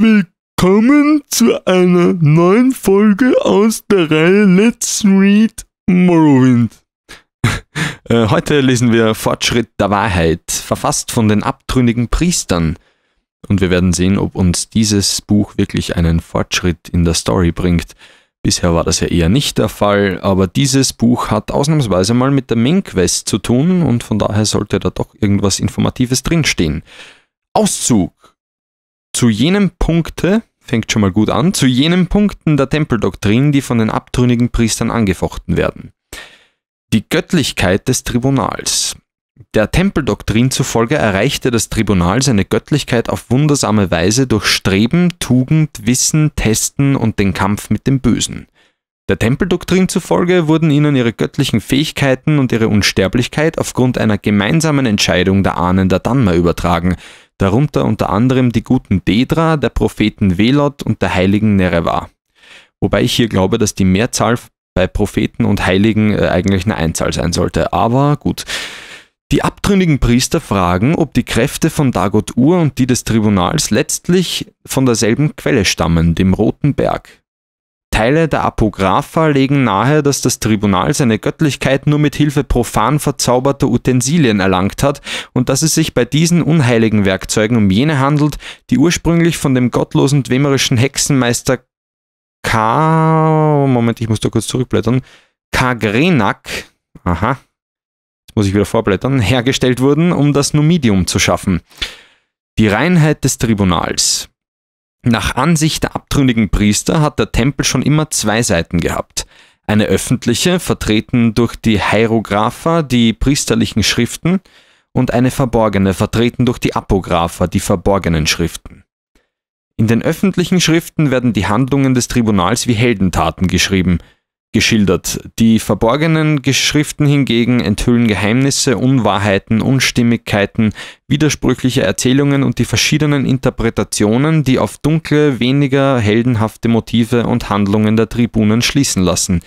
Willkommen zu einer neuen Folge aus der Reihe Let's Read Morrowind. Äh, heute lesen wir Fortschritt der Wahrheit, verfasst von den abtrünnigen Priestern. Und wir werden sehen, ob uns dieses Buch wirklich einen Fortschritt in der Story bringt. Bisher war das ja eher nicht der Fall, aber dieses Buch hat ausnahmsweise mal mit der Main-Quest zu tun und von daher sollte da doch irgendwas Informatives drinstehen. Auszug! zu jenem Punkte, fängt schon mal gut an, zu jenen Punkten der Tempeldoktrin, die von den abtrünnigen Priestern angefochten werden. Die Göttlichkeit des Tribunals. Der Tempeldoktrin zufolge erreichte das Tribunal seine Göttlichkeit auf wundersame Weise durch Streben, Tugend, Wissen, Testen und den Kampf mit dem Bösen. Der Tempeldoktrin zufolge wurden ihnen ihre göttlichen Fähigkeiten und ihre Unsterblichkeit aufgrund einer gemeinsamen Entscheidung der Ahnen der Danma übertragen, darunter unter anderem die guten Dedra, der Propheten Velot und der Heiligen Nerewa. Wobei ich hier glaube, dass die Mehrzahl bei Propheten und Heiligen äh, eigentlich eine Einzahl sein sollte. Aber gut. Die abtrünnigen Priester fragen, ob die Kräfte von Dagot Ur und die des Tribunals letztlich von derselben Quelle stammen, dem Roten Berg. Teile der Apographa legen nahe, dass das Tribunal seine Göttlichkeit nur mit Hilfe profan verzauberter Utensilien erlangt hat und dass es sich bei diesen unheiligen Werkzeugen um jene handelt, die ursprünglich von dem gottlosen dwemerischen Hexenmeister K. Moment, ich muss da kurz zurückblättern. K. Grenak, aha, jetzt muss ich wieder vorblättern, hergestellt wurden, um das Numidium zu schaffen. Die Reinheit des Tribunals. Nach Ansicht der abtrünnigen Priester hat der Tempel schon immer zwei Seiten gehabt. Eine öffentliche, vertreten durch die Hierographa, die priesterlichen Schriften, und eine verborgene, vertreten durch die Apographa, die verborgenen Schriften. In den öffentlichen Schriften werden die Handlungen des Tribunals wie Heldentaten geschrieben – geschildert. Die verborgenen Geschriften hingegen enthüllen Geheimnisse, Unwahrheiten, Unstimmigkeiten, widersprüchliche Erzählungen und die verschiedenen Interpretationen, die auf dunkle, weniger heldenhafte Motive und Handlungen der Tribunen schließen lassen.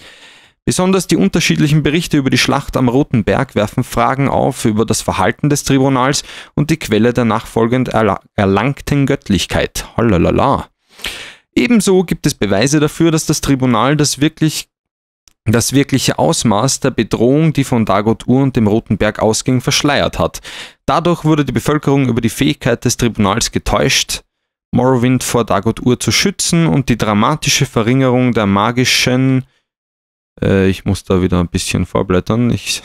Besonders die unterschiedlichen Berichte über die Schlacht am Roten Berg werfen Fragen auf über das Verhalten des Tribunals und die Quelle der nachfolgend erlangten Göttlichkeit. Hollalala. Ebenso gibt es Beweise dafür, dass das Tribunal das wirklich das wirkliche Ausmaß der Bedrohung, die von Dagot Ur und dem Roten Berg ausging, verschleiert hat. Dadurch wurde die Bevölkerung über die Fähigkeit des Tribunals getäuscht, Morrowind vor Dagot Ur zu schützen und die dramatische Verringerung der magischen, äh, ich muss da wieder ein bisschen vorblättern, ich,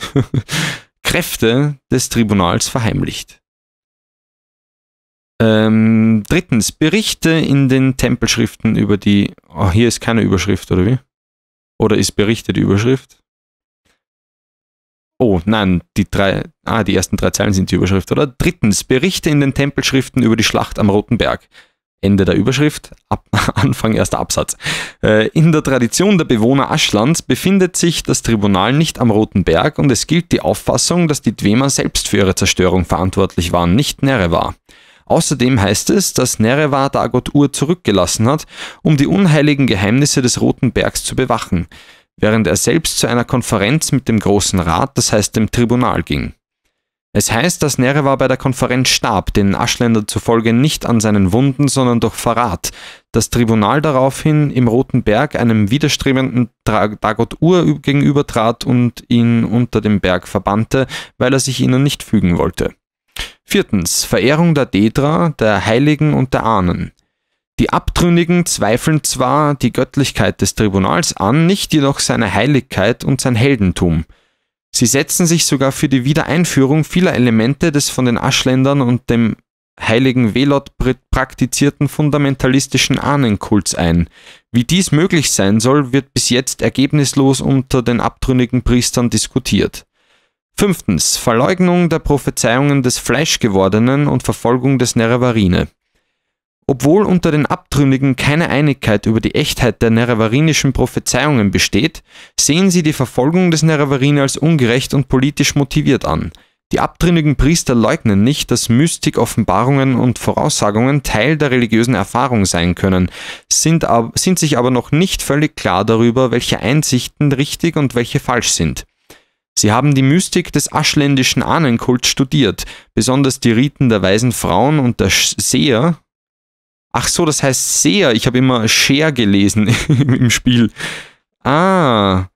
Kräfte des Tribunals verheimlicht. Ähm, drittens, Berichte in den Tempelschriften über die, oh, hier ist keine Überschrift, oder wie? Oder ist berichtet die Überschrift? Oh, nein, die drei, ah, die ersten drei Zeilen sind die Überschrift, oder? Drittens, Berichte in den Tempelschriften über die Schlacht am Roten Berg. Ende der Überschrift, ab, Anfang erster Absatz. Äh, in der Tradition der Bewohner Aschlands befindet sich das Tribunal nicht am Roten Berg und es gilt die Auffassung, dass die Dwemer selbst für ihre Zerstörung verantwortlich waren, nicht Nere war. Außerdem heißt es, dass Nerewa Dagot Ur zurückgelassen hat, um die unheiligen Geheimnisse des Roten Bergs zu bewachen, während er selbst zu einer Konferenz mit dem Großen Rat, das heißt dem Tribunal, ging. Es heißt, dass Nerewa bei der Konferenz starb, den Aschländer zufolge nicht an seinen Wunden, sondern durch Verrat. Das Tribunal daraufhin im Roten Berg einem widerstrebenden Dagot Ur gegenübertrat und ihn unter dem Berg verbannte, weil er sich ihnen nicht fügen wollte. Viertens, Verehrung der Dedra, der Heiligen und der Ahnen. Die Abtrünnigen zweifeln zwar die Göttlichkeit des Tribunals an, nicht jedoch seine Heiligkeit und sein Heldentum. Sie setzen sich sogar für die Wiedereinführung vieler Elemente des von den Aschländern und dem heiligen Velot praktizierten fundamentalistischen Ahnenkults ein. Wie dies möglich sein soll, wird bis jetzt ergebnislos unter den abtrünnigen Priestern diskutiert. Fünftens. Verleugnung der Prophezeiungen des Fleischgewordenen und Verfolgung des Nerevarine. Obwohl unter den Abtrünnigen keine Einigkeit über die Echtheit der nerevarinischen Prophezeiungen besteht, sehen sie die Verfolgung des Nerevarine als ungerecht und politisch motiviert an. Die abtrünnigen Priester leugnen nicht, dass Mystik, Offenbarungen und Voraussagungen Teil der religiösen Erfahrung sein können, sind, sind sich aber noch nicht völlig klar darüber, welche Einsichten richtig und welche falsch sind. Sie haben die Mystik des aschländischen Ahnenkults studiert, besonders die Riten der weisen Frauen und der Seher. Ach so, das heißt Seher. Ich habe immer Scher gelesen im Spiel. Ah,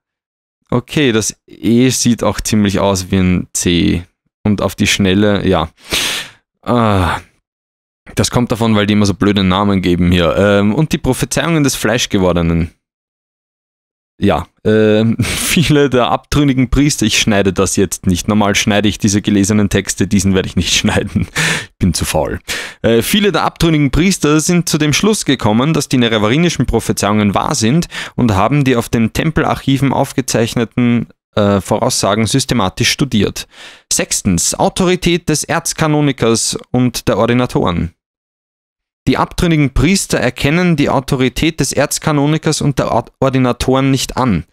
okay, das E sieht auch ziemlich aus wie ein C. Und auf die Schnelle, ja. Ah. Das kommt davon, weil die immer so blöde Namen geben hier. Ähm, und die Prophezeiungen des Fleischgewordenen ja, äh, viele der abtrünnigen Priester, ich schneide das jetzt nicht. Normal schneide ich diese gelesenen Texte, diesen werde ich nicht schneiden. Ich Bin zu faul. Äh, viele der abtrünnigen Priester sind zu dem Schluss gekommen, dass die nerevarinischen Prophezeiungen wahr sind und haben die auf den Tempelarchiven aufgezeichneten äh, Voraussagen systematisch studiert. Sechstens, Autorität des Erzkanonikers und der Ordinatoren. Die abtrünnigen Priester erkennen die Autorität des Erzkanonikers und der Ordinatoren nicht an.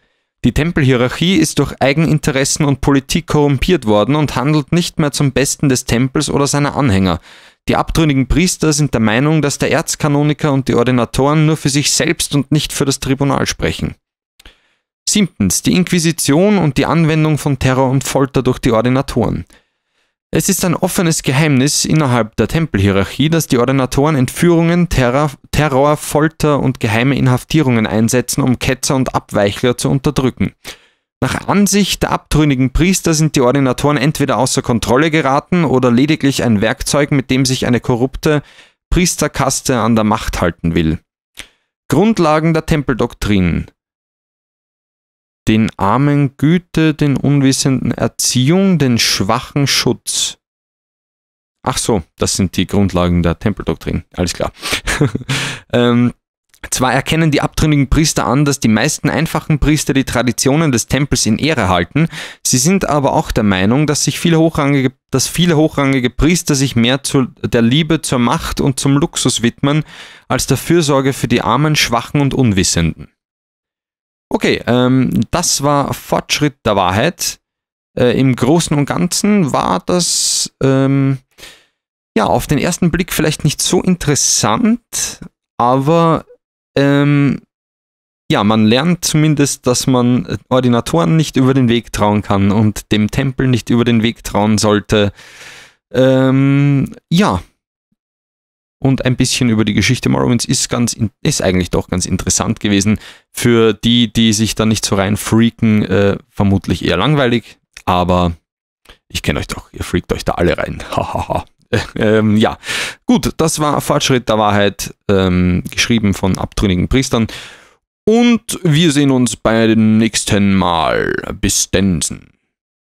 Die Tempelhierarchie ist durch Eigeninteressen und Politik korrumpiert worden und handelt nicht mehr zum Besten des Tempels oder seiner Anhänger. Die abtrünnigen Priester sind der Meinung, dass der Erzkanoniker und die Ordinatoren nur für sich selbst und nicht für das Tribunal sprechen. Siebtens. Die Inquisition und die Anwendung von Terror und Folter durch die Ordinatoren. Es ist ein offenes Geheimnis innerhalb der Tempelhierarchie, dass die Ordinatoren Entführungen, Terror, Terror, Folter und geheime Inhaftierungen einsetzen, um Ketzer und Abweichler zu unterdrücken. Nach Ansicht der abtrünnigen Priester sind die Ordinatoren entweder außer Kontrolle geraten oder lediglich ein Werkzeug, mit dem sich eine korrupte Priesterkaste an der Macht halten will. Grundlagen der Tempeldoktrin den Armen Güte, den Unwissenden Erziehung, den Schwachen Schutz. Ach so, das sind die Grundlagen der Tempeldoktrin. Alles klar. ähm, zwar erkennen die abtrünnigen Priester an, dass die meisten einfachen Priester die Traditionen des Tempels in Ehre halten, sie sind aber auch der Meinung, dass, sich viele, hochrangige, dass viele hochrangige Priester sich mehr zu, der Liebe zur Macht und zum Luxus widmen, als der Fürsorge für die Armen, Schwachen und Unwissenden. Okay, ähm, das war Fortschritt der Wahrheit. Äh, Im Großen und Ganzen war das ähm, ja auf den ersten Blick vielleicht nicht so interessant, aber ähm, ja, man lernt zumindest, dass man Ordinatoren nicht über den Weg trauen kann und dem Tempel nicht über den Weg trauen sollte. Ähm, ja, und ein bisschen über die Geschichte Morrowinds ist, ganz, ist eigentlich doch ganz interessant gewesen. Für die, die sich da nicht so rein freaken, äh, vermutlich eher langweilig, aber ich kenne euch doch, ihr freakt euch da alle rein. Hahaha. ähm, ja, gut, das war Fortschritt der Wahrheit, ähm, geschrieben von abtrünnigen Priestern. Und wir sehen uns bei dem nächsten Mal. Bis Densen.